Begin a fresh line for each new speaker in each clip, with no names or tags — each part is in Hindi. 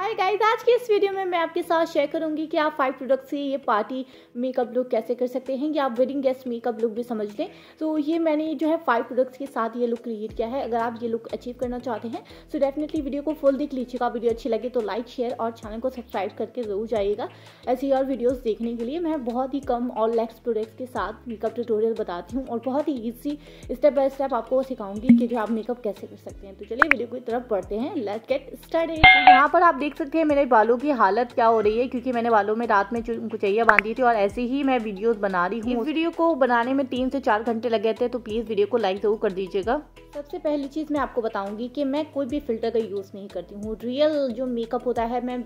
हाय गाइस आज की इस वीडियो में मैं आपके साथ शेयर करूंगी कि आप फाइव प्रोडक्ट्स से ये पार्टी मेकअप लुक कैसे कर सकते हैं या आप वेडिंग गेस्ट मेकअप लुक भी समझ लें तो ये मैंने जो है फाइव प्रोडक्ट्स के साथ ये लुक क्रिएट किया है अगर आप ये लुक अचीव करना चाहते हैं तो डेफिनेटली वीडियो को फुल देख लीजिएगा वीडियो अच्छी लगे तो लाइक शेयर और चैनल को सब्सक्राइब करके जरूर जाइएगा ऐसी और वीडियोज़ देखने के लिए मैं बहुत ही कम और लेक्स प्रोडक्ट्स के साथ मेकअप ट्यूटोरियल बताती हूँ और बहुत ही ईजी स्टेप बाय स्टेप आपको सिखाऊंगी कि जो आप मेकअप कैसे कर सकते हैं तो चलिए वीडियो की तरफ बढ़ते हैं लेट गेट स्टार्ट यहाँ पर आप देख सकते हैं मेरे बालों की हालत क्या हो रही है क्योंकि मैंने बालों में रात में कुचैया बांधी थी और ऐसे ही मैं वीडियोस बना रही हूँ इस वीडियो को बनाने में तीन से चार घंटे लग गए थे तो प्लीज़ वीडियो को लाइक ज़रूर कर दीजिएगा सबसे पहली चीज़ मैं आपको बताऊंगी कि मैं कोई भी फिल्टर का यूज़ नहीं करती हूँ रियल जो मेकअप होता है मैं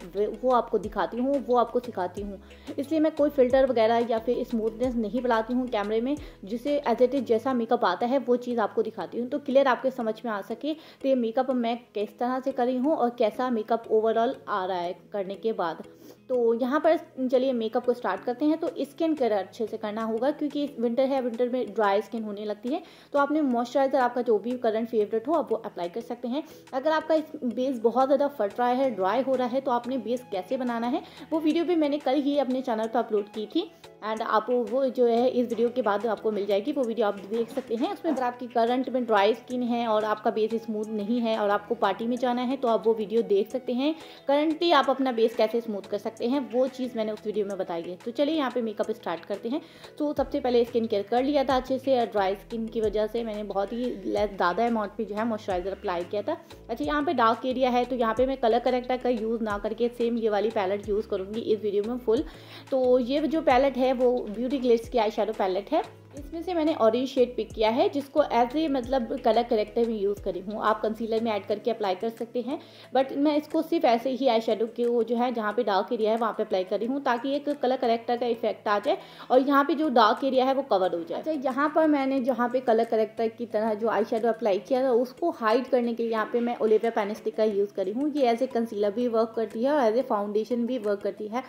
वो आपको दिखाती हूँ वो आपको सिखाती हूँ इसलिए मैं कोई फिल्टर वगैरह या फिर स्मूथनेस नहीं बढ़ाती हूँ कैमरे में जिसे एज एट इज जैसा मेकअप आता है वो चीज़ आपको दिखाती हूँ तो क्लियर आपके समझ में आ सके तो ये मेकअप मैं किस तरह से करी हूँ और कैसा मेकअप ओवरऑल रिजल्ट आ रहा है करने के बाद तो यहाँ पर चलिए मेकअप को स्टार्ट करते हैं तो स्किन केयर अच्छे से करना होगा क्योंकि विंटर है विंटर में ड्राई स्किन होने लगती है तो आपने मॉइस्चराइज़र आपका जो भी करंट फेवरेट हो आप वो अप्लाई कर सकते हैं अगर आपका बेस बहुत ज़्यादा फट रहा है ड्राई हो रहा है तो आपने बेस कैसे बनाना है वो वीडियो भी मैंने कल ही अपने चैनल पर अपलोड की थी एंड आप वो जो है इस वीडियो के बाद आपको मिल जाएगी वो वीडियो आप देख सकते हैं उसमें अगर आपकी करंट में ड्राई स्किन है और आपका बेस स्मूथ नहीं है और आपको पार्टी में जाना है तो आप वो वीडियो देख सकते हैं करंटली आप अपना बेस कैसे स्मूथ कर सकते सकते हैं वो चीज़ मैंने उस वीडियो में बताई है तो चलिए यहाँ पे मेकअप स्टार्ट करते हैं तो सबसे पहले स्किन केयर कर लिया था अच्छे से ड्राई स्किन की वजह से मैंने बहुत ही लेस ज़्यादा अमाउंट पर जो है मॉइस्चराइज़र अप्लाई किया था अच्छा यहाँ पर डार्क एरिया है तो यहाँ पर मैं कलर करेक्टर का यूज़ ना करके सेम ये वाली पैलेट यूज़ करूँगी इस वीडियो में फुल तो ये जो पैलेट है वो ब्यूटी ग्लिट्स की आई पैलेट है इसमें से मैंने ऑरेंज शेड पिक किया है जिसको एज ए मतलब कलर करेक्टर में यूज़ करी हूँ आप कंसीलर में ऐड करके अप्लाई कर सकते हैं बट मैं इसको सिर्फ ऐसे ही आई शेडो के वो जो है जहाँ पे डार्क एरिया है वहाँ पे अप्लाई कर रही हूँ ताकि एक कलर करेक्टर का इफेक्ट आ जाए और यहाँ पे जो डार्क एरिया है वो कवर हो जाए अच्छा यहाँ पर मैंने जहाँ पे कलर करेक्टर की तरह जो आई शेडो अप्लाई किया था उसको हाइड करने के लिए यहाँ पे मैं ओलेपा पैनस्टिक का यूज़ करी हूँ ये एज ए कंसीलर भी वर्क करती है और एज ए फाउंडेशन भी वर्क करती है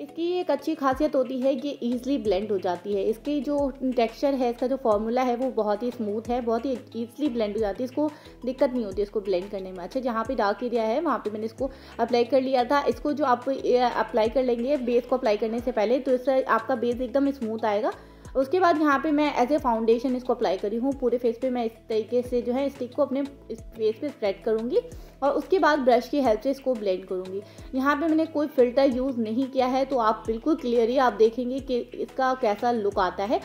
इसकी एक अच्छी खासियत होती है कि ईज़िली ब्लेंड हो जाती है इसकी जो टेक्सचर है इसका जो फॉर्मूला है वो बहुत ही स्मूथ है बहुत ही ईज़िली ब्लेंड हो जाती है इसको दिक्कत नहीं होती इसको ब्लेंड करने में अच्छा जहाँ पे डार्क एरिया है वहाँ पे मैंने इसको अप्लाई कर लिया था इसको जो आप अप्लाई कर लेंगे बेस को अप्लाई करने से पहले तो इससे आपका बेस एकदम स्मूथ आएगा उसके बाद यहाँ पे मैं एज ए फाउंडेशन इसको अप्लाई करी हूँ पूरे फेस पे मैं इस तरीके से जो है स्टिक को अपने फेस पे स्प्रेड करूँगी और उसके बाद ब्रश की हेल्प से इसको ब्लेंड करूँगी यहाँ पे मैंने कोई फिल्टर यूज़ नहीं किया है तो आप बिल्कुल क्लियरली आप देखेंगे कि इसका कैसा लुक आता है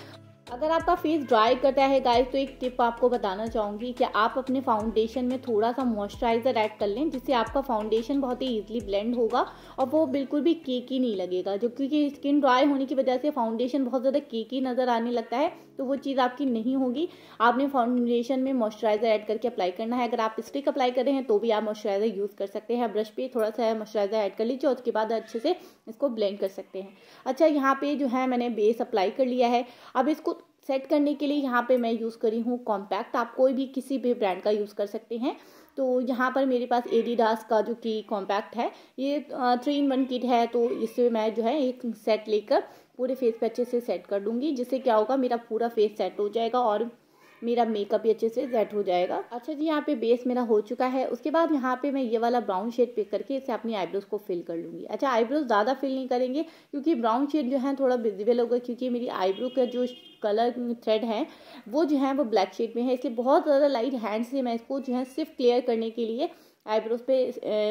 अगर आपका फेस ड्राई करता है गाइस तो एक टिप आपको बताना चाहूँगी कि आप अपने फाउंडेशन में थोड़ा सा मॉइस्चराइज़र ऐड कर लें जिससे आपका फाउंडेशन बहुत ही ईजिली ब्लेंड होगा और वो बिल्कुल भी केकी नहीं लगेगा जो क्योंकि स्किन ड्राई होने की वजह से फाउंडेशन बहुत ज़्यादा केकी नज़र आने लगता है तो वो चीज़ आपकी नहीं होगी आपने फाउंडेशन में मॉइस्चराइज़र ऐड करके अप्लाई करना है अगर आप स्टिक अप्लाई कर रहे हैं तो भी आप मॉइस्चराइज़र यूज़ कर सकते हैं ब्रश पे थोड़ा सा मॉइस्चराइज़र ऐड कर लीजिए उसके बाद अच्छे से इसको ब्लेंड कर सकते हैं अच्छा यहाँ पे जो है मैंने बेस अप्लाई कर लिया है अब इसको सेट करने के लिए यहाँ पे मैं यूज़ करी हूँ कॉम्पैक्ट आप कोई भी किसी भी ब्रांड का यूज़ कर सकते हैं तो यहाँ पर मेरे पास एडिडास का जो कि कॉम्पैक्ट है ये थ्री इन वन किट है तो इससे मैं जो है एक सेट लेकर पूरे फेस पे अच्छे से सेट कर दूँगी जिससे क्या होगा मेरा पूरा फेस सेट हो जाएगा और मेरा मेकअप भी अच्छे से सेट हो जाएगा अच्छा जी यहाँ पे बेस मेरा हो चुका है उसके बाद यहाँ पे मैं ये वाला ब्राउन शेड पिक करके इसे अपनी आईब्रोज को फिल कर लूँगी अच्छा आईब्रोज ज़्यादा फिल नहीं करेंगे क्योंकि ब्राउन शेड जो है थोड़ा विजिबल होगा क्योंकि मेरी आईब्रो का जो कलर थ्रेड है वो जो है वो ब्लैक शेड में है इसलिए बहुत ज़्यादा लाइट हैंड से मैं इसको जो है सिर्फ क्लियर करने के लिए आईब्रोज पे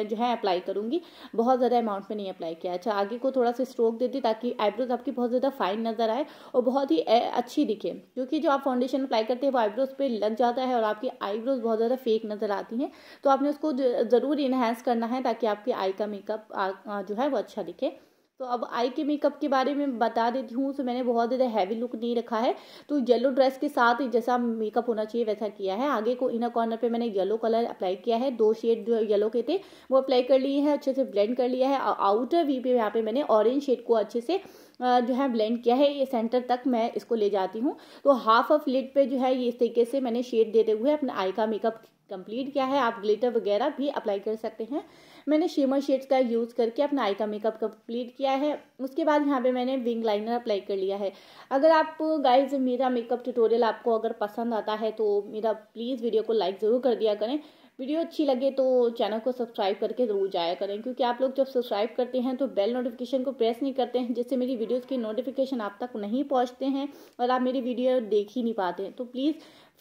जो है अप्लाई करूंगी बहुत ज़्यादा अमाउंट में नहीं अप्लाई किया अच्छा आगे को थोड़ा सा स्ट्रोक दे दी ताकि आईब्रोज आपकी बहुत ज़्यादा फाइन नज़र आए और बहुत ही अच्छी दिखे क्योंकि जो आप फाउंडेशन अप्लाई करते हैं वो आईब्रोज पे लग जाता है और आपकी आईब्रोज बहुत ज़्यादा फेक नज़र आती हैं तो आपने उसको ज़रूर इन्हेंस करना है ताकि आपकी आई का मेकअप जो है वो अच्छा दिखे तो अब आई के मेकअप के बारे में बता देती हूँ तो मैंने बहुत ज़्यादा हैवी लुक नहीं रखा है तो येलो ड्रेस के साथ जैसा मेकअप होना चाहिए वैसा किया है आगे को इनर कॉर्नर पे मैंने येलो कलर अप्लाई किया है दो शेड जो येलो के थे वो अप्लाई कर लिए हैं अच्छे से ब्लेंड कर लिया है और आउटर वी पे यहाँ पे मैंने ऑरेंज शेड को अच्छे से जो है ब्लेंड किया है ये सेंटर तक मैं इसको ले जाती हूँ तो हाफ ऑफ लिड पर जो है ये इस तरीके से मैंने शेड देते हुए अपने आई का मेकअप कंप्लीट किया है आप ग्लिटर वगैरह भी अप्लाई कर सकते हैं मैंने शिमर शेड्स का यूज़ करके अपना आई का मेकअप कंप्लीट किया है उसके बाद यहाँ पे मैंने विंग लाइनर अप्लाई कर लिया है अगर आप गाइज मेरा मेकअप ट्यूटोरियल आपको अगर पसंद आता है तो मेरा प्लीज़ वीडियो को लाइक ज़रूर कर दिया करें वीडियो अच्छी लगे तो चैनल को सब्सक्राइब करके ज़रूर जाया करें क्योंकि आप लोग जब सब्सक्राइब करते हैं तो बेल नोटिफिकेशन को प्रेस नहीं करते हैं जिससे मेरी वीडियोस की नोटिफिकेशन आप तक नहीं पहुंचते हैं और आप मेरी वीडियो देख ही नहीं पाते हैं तो प्लीज़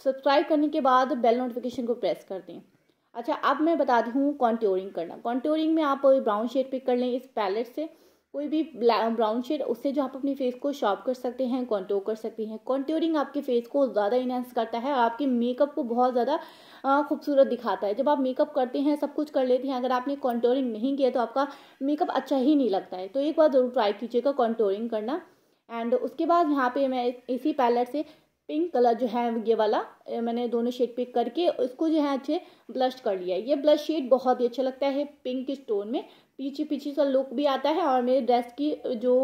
सब्सक्राइब करने के बाद बेल नोटिफिकेशन को प्रेस कर दें अच्छा अब मैं बता दूँ कॉन्ट्योरिंग करना कॉन्ट्योरिंग में आप ब्राउन शेड पिक कर लें इस पैलेट से कोई भी ब्राउन शेड उससे जो आप अपनी फेस को शॉप कर सकते हैं कॉन्टोर कर सकते हैं कॉन्ट्योरिंग आपके फेस को ज़्यादा इनहेंस करता है और आपके मेकअप को बहुत ज़्यादा खूबसूरत दिखाता है जब आप मेकअप करते हैं सब कुछ कर लेते हैं अगर आपने कॉन्टोरिंग नहीं किया तो आपका मेकअप अच्छा ही नहीं लगता है तो एक बार ज़रूर ट्राई कीजिएगा कॉन्टोरिंग करना एंड उसके बाद यहाँ पे मैं इसी पैलेट से पिंक कलर जो है ये वाला मैंने दोनों शेड पिक करके इसको जो है अच्छे ब्लश कर लिया ये ब्लश शेड बहुत ही अच्छा लगता है पिंक स्टोन में पीछे पीछे सा लुक भी आता है और मेरे ड्रेस की जो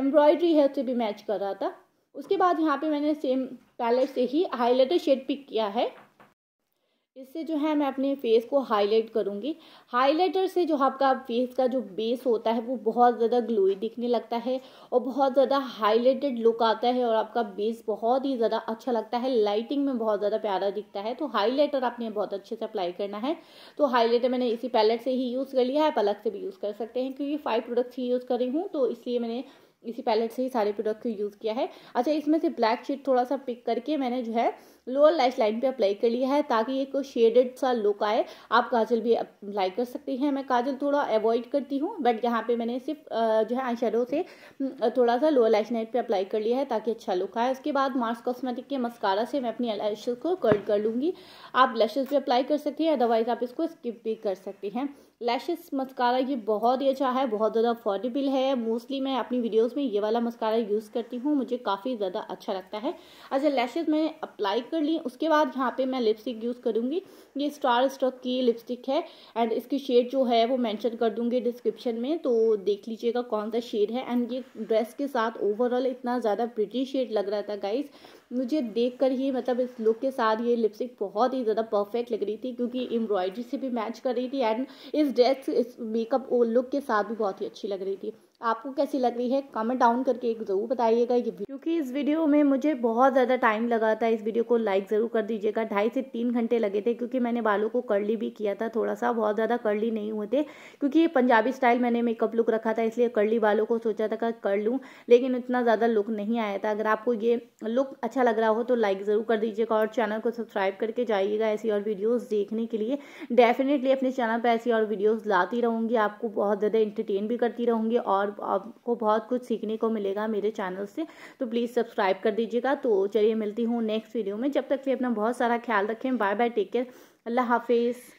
एम्ब्रॉयडरी है उसे भी मैच कर रहा था उसके बाद यहाँ पे मैंने सेम पैलेट से ही हाईलाइटर शेड पिक किया है इससे जो है मैं अपने फेस को हाईलाइट करूँगी हाईलाइटर से जो आपका फेस का जो बेस होता है वो बहुत ज़्यादा ग्लोई दिखने लगता है और बहुत ज़्यादा हाईलाइटेड लुक आता है और आपका बेस बहुत ही ज़्यादा अच्छा लगता है लाइटिंग में बहुत ज़्यादा प्यारा दिखता है तो हाईलाइटर आपने बहुत अच्छे से अप्लाई करना है तो हाईलाइटर मैंने इसी पैलेट से ही यूज़ कर लिया है अलग से भी यूज़ कर सकते हैं क्योंकि फाइव प्रोडक्ट्स ही यूज़ कर रही हूँ तो इसलिए मैंने इसी पैलेट से ही सारे प्रोडक्ट को यूज़ किया है अच्छा इसमें से ब्लैक शेड थोड़ा सा पिक करके मैंने जो है लोअर लैश लाइन पे अप्लाई कर लिया है ताकि ये कोई शेडेड सा लुक आए आप काजल भी अप्लाई कर सकते हैं मैं काजल थोड़ा अवॉइड करती हूँ बट यहाँ पे मैंने सिर्फ जो है आई से थोड़ा सा लोअर लैश लाइन पे अप्लाई कर लिया है ताकि अच्छा लुक आए उसके बाद मार्स कॉस्मेटिक के मस्कारा से मैं अपनी लैशेज़ को कर्ट कर लूँगी आप लैशेज़ भी अप्लाई कर सकती हैं अदरवाइज़ आप इसको स्किप भी कर सकती हैं लैशेस मस्कारा ये बहुत ही अच्छा है बहुत ज़्यादा अफोर्डेबल है मोस्टली मैं अपनी वीडियोस में ये वाला मस्कारा यूज़ करती हूँ मुझे काफ़ी ज़्यादा अच्छा लगता है अच्छा लैशेस मैंने अप्लाई कर ली उसके बाद यहाँ पे मैं लिपस्टिक यूज़ करूँगी ये स्टार स्टॉक की लिपस्टिक है एंड इसकी शेड जो है वो मैंशन कर दूँगी डिस्क्रिप्शन में तो देख लीजिएगा कौन सा शेड है एंड ये ड्रेस के साथ ओवरऑल इतना ज़्यादा ब्रिटिश शेड लग रहा था गाइज मुझे देखकर ही मतलब इस लुक के साथ ये लिपस्टिक बहुत ही ज़्यादा परफेक्ट लग रही थी क्योंकि एम्ब्रॉयडरी से भी मैच कर रही थी एंड इस ड्रेस इस मेकअप लुक के साथ भी बहुत ही अच्छी लग रही थी आपको कैसी लग रही है कमेंट डाउन करके एक ज़रूर बताइएगा ये क्योंकि इस वीडियो में मुझे बहुत ज़्यादा टाइम लगा था इस वीडियो को लाइक ज़रूर कर दीजिएगा ढाई से तीन घंटे लगे थे क्योंकि मैंने बालों को कर्ली भी किया था थोड़ा सा बहुत ज़्यादा कर्ली नहीं हुए थे क्योंकि ये पंजाबी स्टाइल मैंने मेकअप लुक रखा था इसलिए कर्ली बालों को सोचा था कर लूँ लेकिन इतना ज़्यादा लुक नहीं आया था अगर आपको ये लुक अच्छा लग रहा हो तो लाइक ज़रूर कर दीजिएगा और चैनल को सब्सक्राइब करके जाइएगा ऐसी और वीडियोज़ देखने के लिए डेफिनेटली अपने चैनल पर ऐसी और वीडियोज़ लाती रहूँगी आपको बहुत ज़्यादा इंटरटेन भी करती रहूँगी और और आपको बहुत कुछ सीखने को मिलेगा मेरे चैनल से तो प्लीज़ सब्सक्राइब कर दीजिएगा तो चलिए मिलती हूँ नेक्स्ट वीडियो में जब तक फिर अपना बहुत सारा ख्याल रखें बाय बाय टेक केयर अल्लाह हाफिज़